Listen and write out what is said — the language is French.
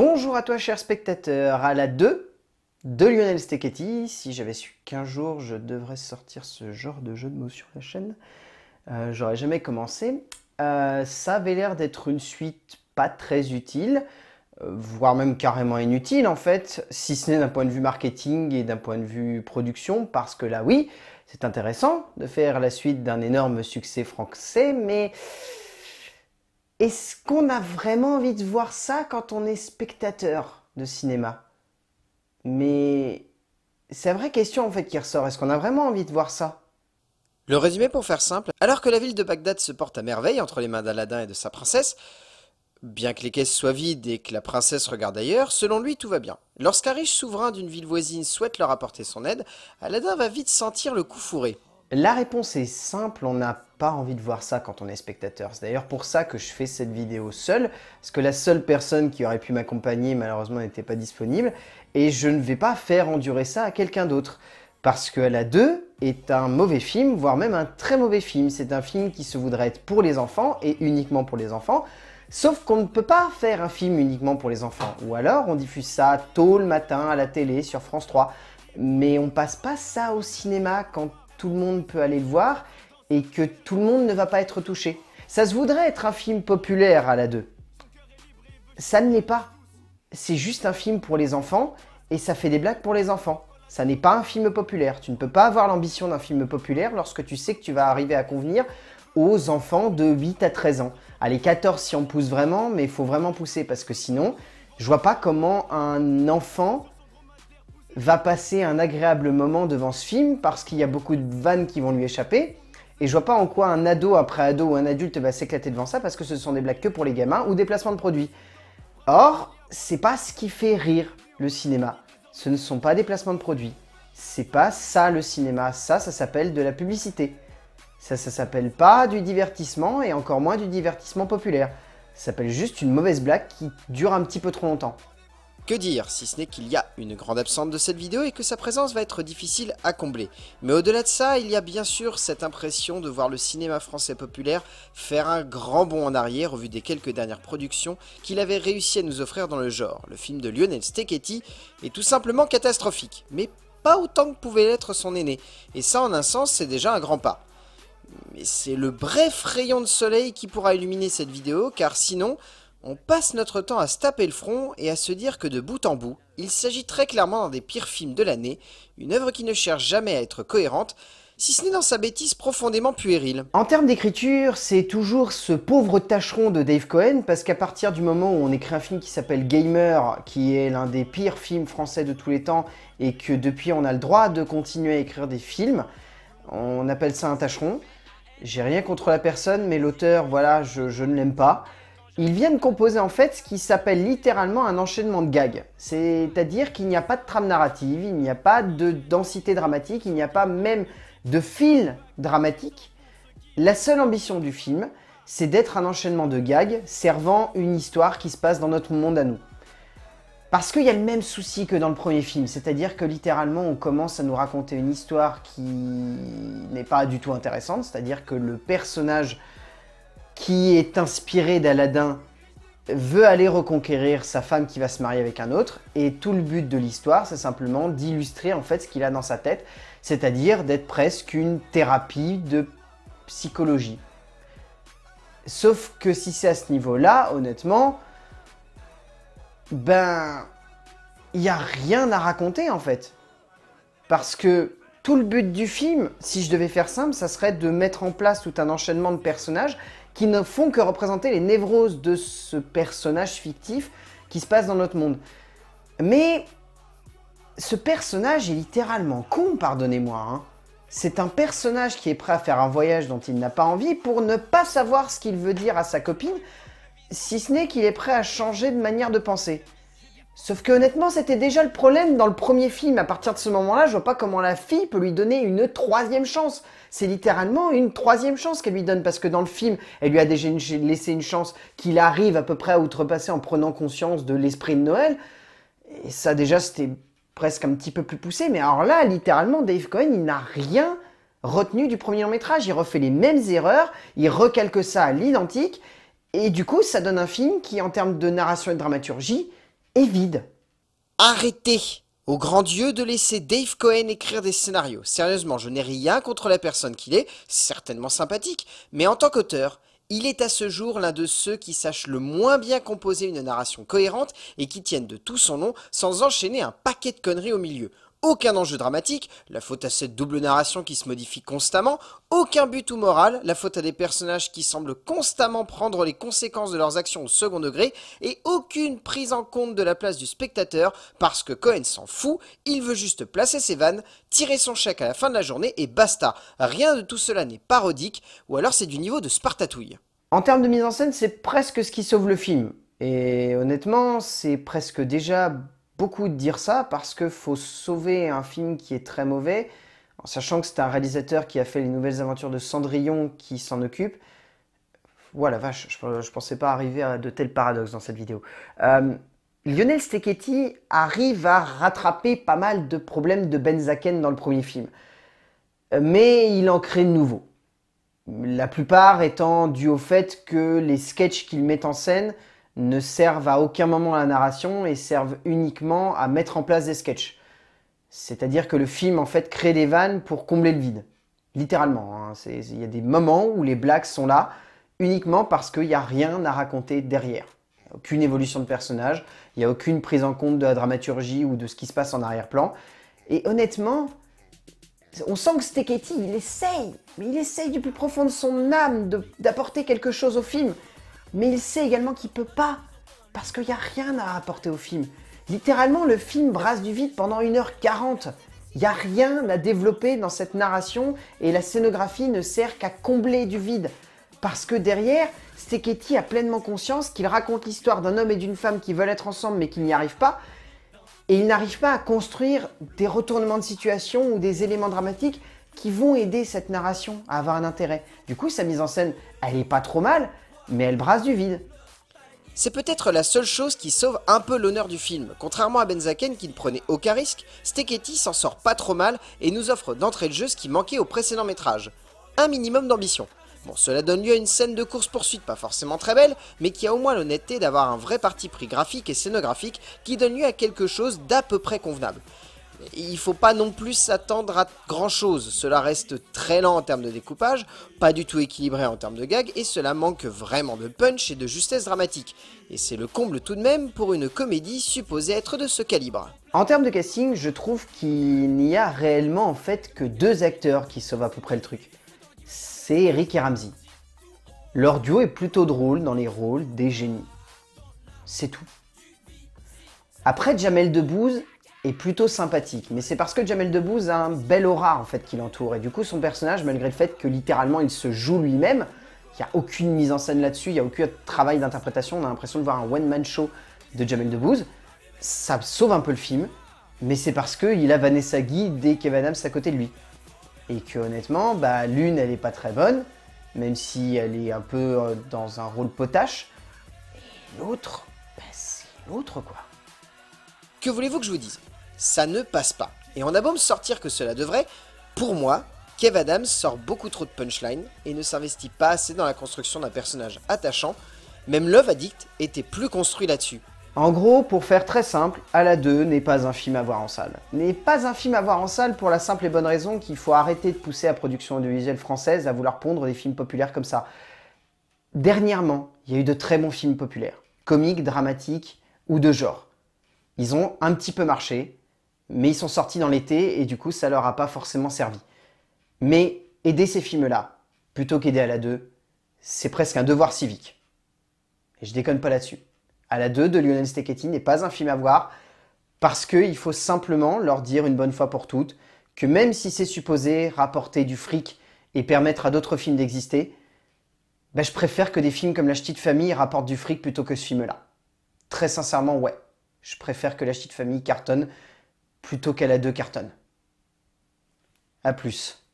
Bonjour à toi cher spectateur, à la 2 de Lionel Stechetti. Si j'avais su qu'un jour je devrais sortir ce genre de jeu de mots sur la chaîne, euh, j'aurais jamais commencé. Euh, ça avait l'air d'être une suite pas très utile, euh, voire même carrément inutile en fait, si ce n'est d'un point de vue marketing et d'un point de vue production, parce que là oui, c'est intéressant de faire la suite d'un énorme succès français, mais est-ce qu'on a vraiment envie de voir ça quand on est spectateur de cinéma Mais c'est la vraie question en fait qui ressort. Est-ce qu'on a vraiment envie de voir ça Le résumé pour faire simple, alors que la ville de Bagdad se porte à merveille entre les mains d'Aladin et de sa princesse, bien que les caisses soient vides et que la princesse regarde ailleurs, selon lui tout va bien. Lorsqu'un riche souverain d'une ville voisine souhaite leur apporter son aide, Aladin va vite sentir le coup fourré. La réponse est simple, on n'a pas envie de voir ça quand on est spectateur. C'est d'ailleurs pour ça que je fais cette vidéo seule, parce que la seule personne qui aurait pu m'accompagner malheureusement n'était pas disponible, et je ne vais pas faire endurer ça à quelqu'un d'autre. Parce que La 2 est un mauvais film, voire même un très mauvais film. C'est un film qui se voudrait être pour les enfants, et uniquement pour les enfants, Sauf qu'on ne peut pas faire un film uniquement pour les enfants. Ou alors on diffuse ça tôt le matin à la télé sur France 3. Mais on passe pas ça au cinéma quand tout le monde peut aller le voir et que tout le monde ne va pas être touché. Ça se voudrait être un film populaire à la 2. Ça ne l'est pas. C'est juste un film pour les enfants et ça fait des blagues pour les enfants. Ça n'est pas un film populaire. Tu ne peux pas avoir l'ambition d'un film populaire lorsque tu sais que tu vas arriver à convenir aux enfants de 8 à 13 ans. Allez, 14 si on pousse vraiment, mais il faut vraiment pousser parce que sinon, je vois pas comment un enfant va passer un agréable moment devant ce film parce qu'il y a beaucoup de vannes qui vont lui échapper. Et je vois pas en quoi un ado après ado ou un adulte va s'éclater devant ça parce que ce sont des blagues que pour les gamins ou des placements de produits. Or, c'est pas ce qui fait rire le cinéma. Ce ne sont pas des placements de produits. C'est pas ça le cinéma. Ça, ça s'appelle de la publicité. Ça, ça s'appelle pas du divertissement et encore moins du divertissement populaire. Ça s'appelle juste une mauvaise blague qui dure un petit peu trop longtemps. Que dire, si ce n'est qu'il y a une grande absente de cette vidéo et que sa présence va être difficile à combler. Mais au-delà de ça, il y a bien sûr cette impression de voir le cinéma français populaire faire un grand bond en arrière au vu des quelques dernières productions qu'il avait réussi à nous offrir dans le genre. Le film de Lionel Stecchetti est tout simplement catastrophique, mais pas autant que pouvait l'être son aîné, et ça en un sens c'est déjà un grand pas. Mais c'est le bref rayon de soleil qui pourra illuminer cette vidéo, car sinon, on passe notre temps à se taper le front et à se dire que de bout en bout, il s'agit très clairement d'un des pires films de l'année, une œuvre qui ne cherche jamais à être cohérente, si ce n'est dans sa bêtise profondément puérile. En termes d'écriture, c'est toujours ce pauvre tâcheron de Dave Cohen, parce qu'à partir du moment où on écrit un film qui s'appelle Gamer, qui est l'un des pires films français de tous les temps, et que depuis on a le droit de continuer à écrire des films, on appelle ça un tâcheron. J'ai rien contre la personne, mais l'auteur, voilà, je, je ne l'aime pas. Ils viennent composer en fait ce qui s'appelle littéralement un enchaînement de gags. C'est-à-dire qu'il n'y a pas de trame narrative, il n'y a pas de densité dramatique, il n'y a pas même de fil dramatique. La seule ambition du film, c'est d'être un enchaînement de gags servant une histoire qui se passe dans notre monde à nous. Parce qu'il y a le même souci que dans le premier film, c'est-à-dire que littéralement on commence à nous raconter une histoire qui n'est pas du tout intéressante, c'est-à-dire que le personnage qui est inspiré d'Aladin, veut aller reconquérir sa femme qui va se marier avec un autre. Et tout le but de l'histoire, c'est simplement d'illustrer en fait ce qu'il a dans sa tête, c'est-à-dire d'être presque une thérapie de psychologie. Sauf que si c'est à ce niveau-là, honnêtement, ben, il n'y a rien à raconter en fait. Parce que tout le but du film, si je devais faire simple, ça serait de mettre en place tout un enchaînement de personnages qui ne font que représenter les névroses de ce personnage fictif qui se passe dans notre monde. Mais ce personnage est littéralement con, pardonnez-moi. Hein. C'est un personnage qui est prêt à faire un voyage dont il n'a pas envie pour ne pas savoir ce qu'il veut dire à sa copine, si ce n'est qu'il est prêt à changer de manière de penser. Sauf que honnêtement, c'était déjà le problème dans le premier film. À partir de ce moment-là, je vois pas comment la fille peut lui donner une troisième chance. C'est littéralement une troisième chance qu'elle lui donne parce que dans le film, elle lui a déjà laissé une chance qu'il arrive à peu près à outrepasser en prenant conscience de l'esprit de Noël. Et ça déjà, c'était presque un petit peu plus poussé. Mais alors là, littéralement, Dave Cohen, il n'a rien retenu du premier long métrage. Il refait les mêmes erreurs, il recalque ça à l'identique. Et du coup, ça donne un film qui, en termes de narration et de dramaturgie, Arrêtez au grand Dieu de laisser Dave Cohen écrire des scénarios. Sérieusement, je n'ai rien contre la personne qu'il est, certainement sympathique, mais en tant qu'auteur, il est à ce jour l'un de ceux qui sachent le moins bien composer une narration cohérente et qui tiennent de tout son nom sans enchaîner un paquet de conneries au milieu aucun enjeu dramatique, la faute à cette double narration qui se modifie constamment, aucun but ou moral, la faute à des personnages qui semblent constamment prendre les conséquences de leurs actions au second degré, et aucune prise en compte de la place du spectateur, parce que Cohen s'en fout, il veut juste placer ses vannes, tirer son chèque à la fin de la journée et basta. Rien de tout cela n'est parodique, ou alors c'est du niveau de Spartatouille. En termes de mise en scène, c'est presque ce qui sauve le film. Et honnêtement, c'est presque déjà beaucoup de dire ça parce que faut sauver un film qui est très mauvais, en sachant que c'est un réalisateur qui a fait les nouvelles aventures de Cendrillon qui s'en occupe. Voilà, vache, je, je, pensais pas arriver à de tels paradoxes dans cette vidéo. Euh, Lionel Stecchetti arrive à rattraper pas mal de problèmes de Ben dans le premier film, euh, mais il en crée de nouveaux. La plupart étant dû au fait que les sketchs qu'il met en scène ne servent à aucun moment à la narration et servent uniquement à mettre en place des sketchs. C'est-à-dire que le film en fait crée des vannes pour combler le vide. Littéralement. Hein. Il y a des moments où les blagues sont là uniquement parce qu'il n'y a rien à raconter derrière. aucune évolution de personnage, il n'y a aucune prise en compte de la dramaturgie ou de ce qui se passe en arrière-plan. Et honnêtement, on sent que Steketty, il essaye, mais il essaye du plus profond de son âme d'apporter quelque chose au film mais il sait également qu'il peut pas, parce qu'il n'y a rien à apporter au film. Littéralement, le film brasse du vide pendant 1h40. Il n'y a rien à développer dans cette narration et la scénographie ne sert qu'à combler du vide. Parce que derrière, Steketty a pleinement conscience qu'il raconte l'histoire d'un homme et d'une femme qui veulent être ensemble mais qui n'y arrivent pas. Et il n'arrive pas à construire des retournements de situation ou des éléments dramatiques qui vont aider cette narration à avoir un intérêt. Du coup, sa mise en scène, elle est pas trop mal, mais elle brasse du vide. C'est peut-être la seule chose qui sauve un peu l'honneur du film. Contrairement à Benzaken qui ne prenait aucun risque, Steketi s'en sort pas trop mal et nous offre d'entrée de jeu ce qui manquait au précédent métrage. Un minimum d'ambition. Bon, cela donne lieu à une scène de course-poursuite pas forcément très belle, mais qui a au moins l'honnêteté d'avoir un vrai parti pris graphique et scénographique qui donne lieu à quelque chose d'à peu près convenable il ne faut pas non plus s'attendre à grand chose. Cela reste très lent en termes de découpage, pas du tout équilibré en termes de gags, et cela manque vraiment de punch et de justesse dramatique. Et c'est le comble tout de même pour une comédie supposée être de ce calibre. En termes de casting, je trouve qu'il n'y a réellement en fait que deux acteurs qui sauvent à peu près le truc. C'est Eric et Ramsey. Leur duo est plutôt drôle dans les rôles des génies. C'est tout. Après Jamel Debbouze, est plutôt sympathique. Mais c'est parce que Jamel Debbouze a un bel aura en fait qui l'entoure. Et du coup, son personnage, malgré le fait que littéralement il se joue lui-même, il n'y a aucune mise en scène là-dessus, il n'y a aucun travail d'interprétation, on a l'impression de voir un one-man show de Jamel Debbouze. Ça sauve un peu le film, mais c'est parce qu'il a Vanessa Guy dès Kevin Adams à côté de lui. Et que honnêtement, bah, l'une, elle n'est pas très bonne, même si elle est un peu euh, dans un rôle potache. Et l'autre, bah, c'est l'autre quoi. Que voulez-vous que je vous dise ça ne passe pas. Et on a beau me sortir que cela devrait, pour moi, Kev Adams sort beaucoup trop de punchline et ne s'investit pas assez dans la construction d'un personnage attachant. Même Love Addict était plus construit là-dessus. En gros, pour faire très simple, à la 2 n'est pas un film à voir en salle. N'est pas un film à voir en salle pour la simple et bonne raison qu'il faut arrêter de pousser la production audiovisuelle française à vouloir pondre des films populaires comme ça. Dernièrement, il y a eu de très bons films populaires, comiques, dramatiques ou de genre. Ils ont un petit peu marché, mais ils sont sortis dans l'été et du coup ça leur a pas forcément servi. Mais aider ces films-là, plutôt qu'aider à la 2, c'est presque un devoir civique. Et je déconne pas là-dessus. À la 2 de Lionel Stecchetti n'est pas un film à voir parce qu'il faut simplement leur dire une bonne fois pour toutes que même si c'est supposé rapporter du fric et permettre à d'autres films d'exister, bah, je préfère que des films comme La Ch'tite Famille rapportent du fric plutôt que ce film-là. Très sincèrement, ouais. Je préfère que La Ch'tite Famille cartonne plutôt qu'à la deux cartons. A plus.